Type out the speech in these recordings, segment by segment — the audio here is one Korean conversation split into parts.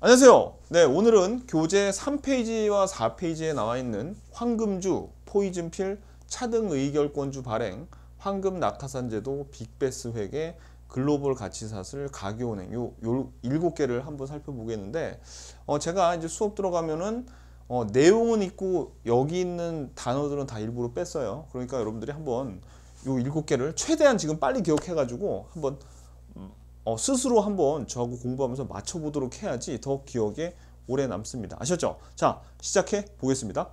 안녕하세요. 네, 오늘은 교재 3페이지와 4페이지에 나와 있는 황금주, 포이즌필, 차등 의결권주 발행, 황금 낙하산제도, 빅베스 회계, 글로벌 가치사슬, 가교은행 요, 요 7개를 한번 살펴보겠는데 어, 제가 이제 수업 들어가면은 어, 내용은 있고 여기 있는 단어들은 다 일부러 뺐어요. 그러니까 여러분들이 한번 요 7개를 최대한 지금 빨리 기억해가지고 한번 어, 스스로 한번 저하고 공부하면서 맞춰보도록 해야지 더 기억에 오래 남습니다. 아셨죠? 자, 시작해 보겠습니다.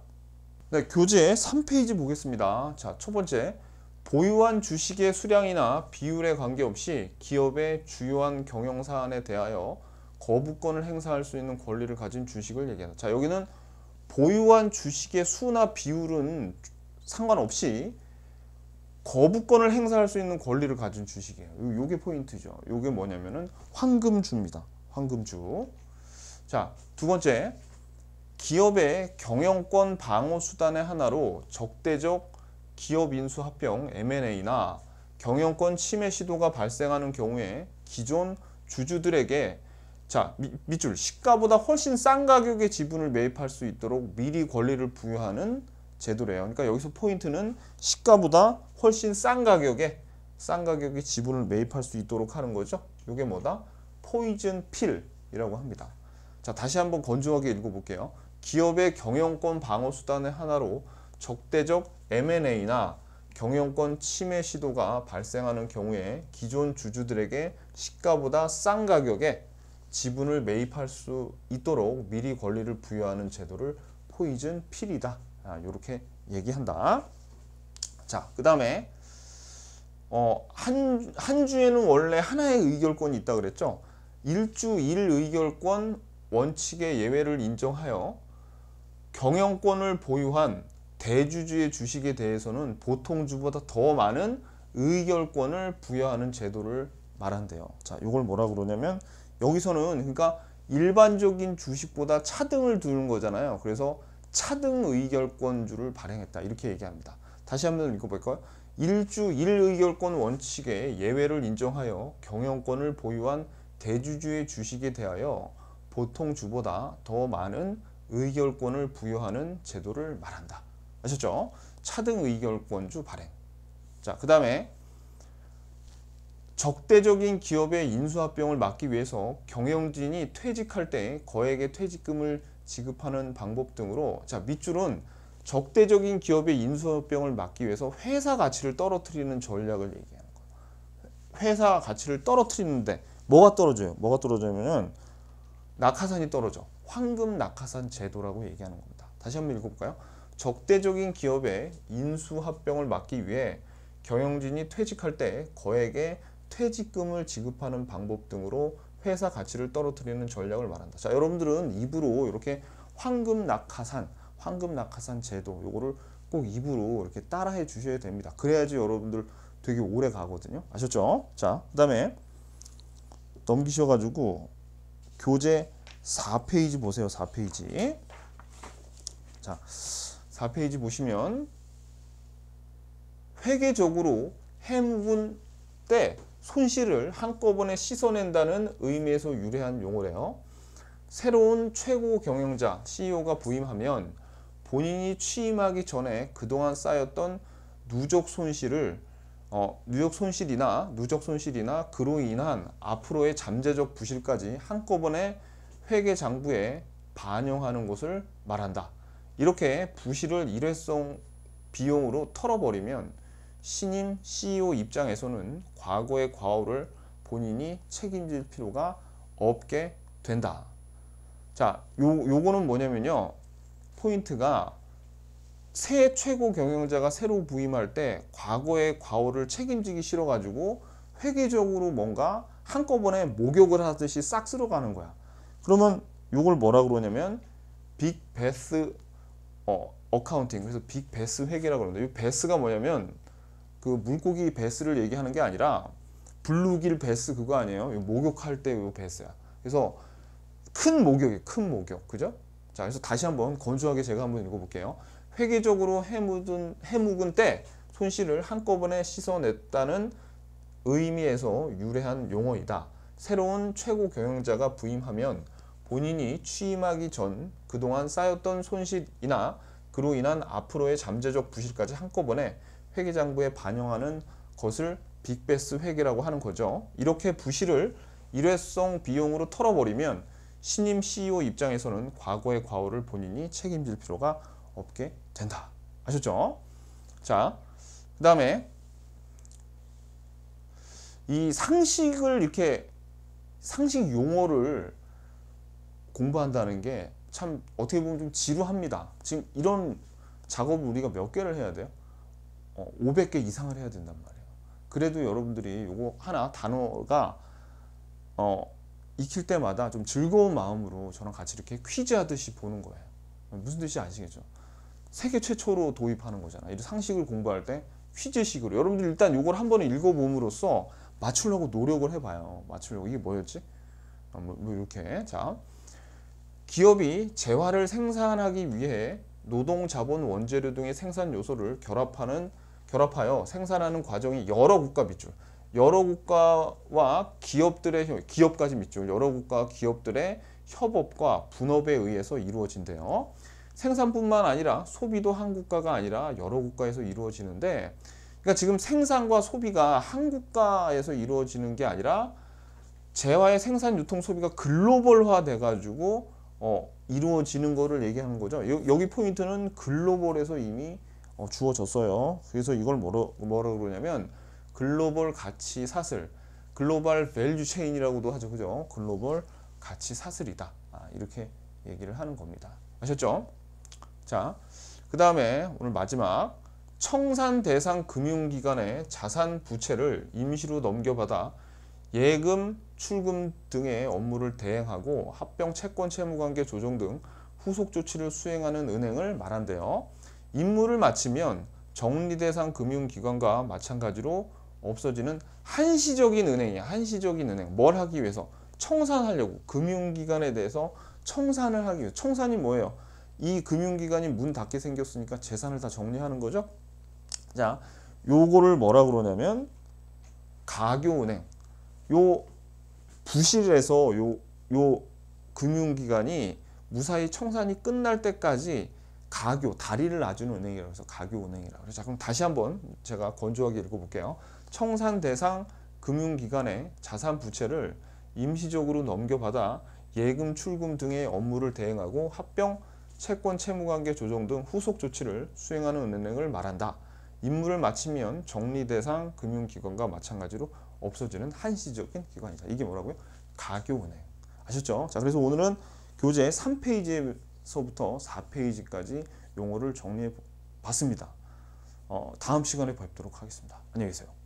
네, 교재 3페이지 보겠습니다. 자, 첫 번째. 보유한 주식의 수량이나 비율에 관계없이 기업의 주요한 경영 사안에 대하여 거부권을 행사할 수 있는 권리를 가진 주식을 얘기한다. 자, 여기는 보유한 주식의 수나 비율은 상관없이 거부권을 행사할 수 있는 권리를 가진 주식이에요. 요게 포인트죠. 요게 뭐냐면은 황금주입니다. 황금주. 자, 두 번째. 기업의 경영권 방어 수단의 하나로 적대적 기업 인수 합병 M&A나 경영권 침해 시도가 발생하는 경우에 기존 주주들에게 자 밑줄 시가보다 훨씬 싼 가격의 지분을 매입할 수 있도록 미리 권리를 부여하는 제도래요. 그러니까 여기서 포인트는 시가보다 훨씬 싼 가격에 싼 가격에 지분을 매입할 수 있도록 하는 거죠. 이게 뭐다? 포이즌 필이라고 합니다. 자, 다시 한번 건조하게 읽어볼게요. 기업의 경영권 방어 수단의 하나로 적대적 M&A나 경영권 침해 시도가 발생하는 경우에 기존 주주들에게 시가보다 싼 가격에 지분을 매입할 수 있도록 미리 권리를 부여하는 제도를 포이즌 필이다 이렇게 아, 얘기한다. 자, 그 다음에 어, 한, 한 주에는 원래 하나의 의결권이 있다 그랬죠? 일주일 의결권 원칙의 예외를 인정하여 경영권을 보유한 대주주의 주식에 대해서는 보통주보다 더 많은 의결권을 부여하는 제도를 말한대요. 자, 이걸 뭐라 그러냐면 여기서는 그러니까 일반적인 주식보다 차등을 두는 거잖아요. 그래서 차등 의결권주를 발행했다 이렇게 얘기합니다. 다시 한번 읽어볼까요? 1주1의결권 원칙의 예외를 인정하여 경영권을 보유한 대주주의 주식에 대하여 보통 주보다 더 많은 의결권을 부여하는 제도를 말한다. 아셨죠? 차등 의결권주 발행. 자, 그 다음에 적대적인 기업의 인수합병을 막기 위해서 경영진이 퇴직할 때 거액의 퇴직금을 지급하는 방법 등으로 자 밑줄은 적대적인 기업의 인수합병을 막기 위해서 회사 가치를 떨어뜨리는 전략을 얘기하는 거예요. 회사 가치를 떨어뜨리는데 뭐가 떨어져요? 뭐가 떨어져냐면은 낙하산이 떨어져. 황금 낙하산 제도라고 얘기하는 겁니다. 다시 한번 읽어볼까요? 적대적인 기업의 인수합병을 막기 위해 경영진이 퇴직할 때 거액의 퇴직금을 지급하는 방법 등으로 회사 가치를 떨어뜨리는 전략을 말한다. 자, 여러분들은 입으로 이렇게 황금 낙하산, 황금 낙하산 제도 요거를 꼭 입으로 이렇게 따라해 주셔야 됩니다. 그래야지 여러분들 되게 오래 가거든요. 아셨죠? 자, 그다음에 넘기셔 가지고 교재 4페이지 보세요. 4페이지. 자, 4페이지 보시면 회계적으로 해묵은 때 손실을 한꺼번에 씻어낸다는 의미에서 유래한 용어래요. 새로운 최고 경영자 CEO가 부임하면 본인이 취임하기 전에 그동안 쌓였던 누적 손실을 어, 누적 손실이나 누적 손실이나 그로 인한 앞으로의 잠재적 부실까지 한꺼번에 회계 장부에 반영하는 것을 말한다. 이렇게 부실을 일회성 비용으로 털어버리면 신임 CEO 입장에서는 과거의 과오를 본인이 책임질 필요가 없게 된다. 자, 요, 요거는 뭐냐면요. 포인트가 새 최고 경영자가 새로 부임할 때 과거의 과오를 책임지기 싫어가지고 회계적으로 뭔가 한꺼번에 목욕을 하듯이 싹 쓸어가는 거야. 그러면 요걸 뭐라 그러냐면 빅베스 어, 어카운팅 그래서 빅베스 회계라고 그러는데 이 베스가 뭐냐면 그 물고기 베스를 얘기하는 게 아니라 블루길 베스 그거 아니에요? 목욕할 때요베스야 그래서 큰 목욕이 에요큰 목욕. 그죠? 자, 그래서 다시 한번 건조하게 제가 한번 읽어 볼게요. 회계적으로 해묵은 해묵은 때 손실을 한꺼번에 씻어냈다는 의미에서 유래한 용어이다. 새로운 최고 경영자가 부임하면 본인이 취임하기 전 그동안 쌓였던 손실이나 그로 인한 앞으로의 잠재적 부실까지 한꺼번에 회계장부에 반영하는 것을 빅베스 회계라고 하는 거죠. 이렇게 부실을 일회성 비용으로 털어버리면 신임 CEO 입장에서는 과거의 과오를 본인이 책임질 필요가 없게 된다. 아셨죠? 자, 그 다음에 이 상식을 이렇게 상식 용어를 공부한다는 게 참 어떻게 보면 좀 지루합니다. 지금 이런 작업을 우리가 몇 개를 해야 돼요? 500개 어, 이상을 해야 된단 말이에요. 그래도 여러분들이 이거 하나 단어가 어, 익힐 때마다 좀 즐거운 마음으로 저랑 같이 이렇게 퀴즈 하듯이 보는 거예요. 무슨 뜻이지 아시겠죠? 세계 최초로 도입하는 거잖아요. 이 상식을 공부할 때 퀴즈식으로 여러분들 일단 이걸 한 번 읽어봄으로써 맞추려고 노력을 해봐요. 맞추려고 이게 뭐였지? 아, 뭐, 뭐 이렇게 자 기업이 재화를 생산하기 위해 노동 자본 원재료 등의 생산 요소를 결합하는 결합하여 생산하는 과정이 여러 국가 밑줄, 여러 국가와 기업들의 기업까지 밑줄, 여러 국가 기업들의 협업과 분업에 의해서 이루어진대요. 생산뿐만 아니라 소비도 한 국가가 아니라 여러 국가에서 이루어지는데 그러니까 지금 생산과 소비가 한 국가에서 이루어지는 게 아니라 재화의 생산 유통 소비가 글로벌화 돼 가지고 어, 이루어지는 거를 얘기하는 거죠. 여, 여기 포인트는 글로벌에서 이미 어, 주어졌어요. 그래서 이걸 뭐라, 뭐라 그러냐면 글로벌 가치 사슬, 글로벌 밸류 체인이라고도 하죠. 그죠? 글로벌 가치 사슬이다. 아, 이렇게 얘기를 하는 겁니다. 아셨죠? 자, 그 다음에 오늘 마지막 청산 대상 금융기관의 자산 부채를 임시로 넘겨받아 예금, 출금 등의 업무를 대행하고 합병 채권 채무관계 조정 등 후속 조치를 수행하는 은행을 말한대요. 임무를 마치면 정리대상 금융기관과 마찬가지로 없어지는 한시적인 은행이야. 한시적인 은행. 뭘 하기 위해서? 청산하려고. 금융기관에 대해서 청산을 하기 위해서. 청산이 뭐예요? 이 금융기관이 문 닫게 생겼으니까 재산을 다 정리하는 거죠. 자, 요거를 뭐라 그러냐면 가교은행. 요 부실에서 요, 요 금융기관이 무사히 청산이 끝날 때까지 가교, 다리를 놔주는 은행이라고 해서 가교은행이라고 그래요. 자, 그럼 다시 한번 제가 건조하게 읽어볼게요. 청산대상 금융기관의 자산 부채를 임시적으로 넘겨받아 예금 출금 등의 업무를 대행하고 합병, 채권 채무관계 조정 등 후속 조치를 수행하는 은행을 말한다. 임무를 마치면 정리대상 금융기관과 마찬가지로 없어지는 한시적인 기관이다. 이게 뭐라고요? 가교은행. 아셨죠? 자, 그래서 오늘은 교재 3페이지에 서부터 4페이지까지 용어를 정리해 봤습니다. 어, 다음 시간에 뵙도록 하겠습니다. 안녕히 계세요.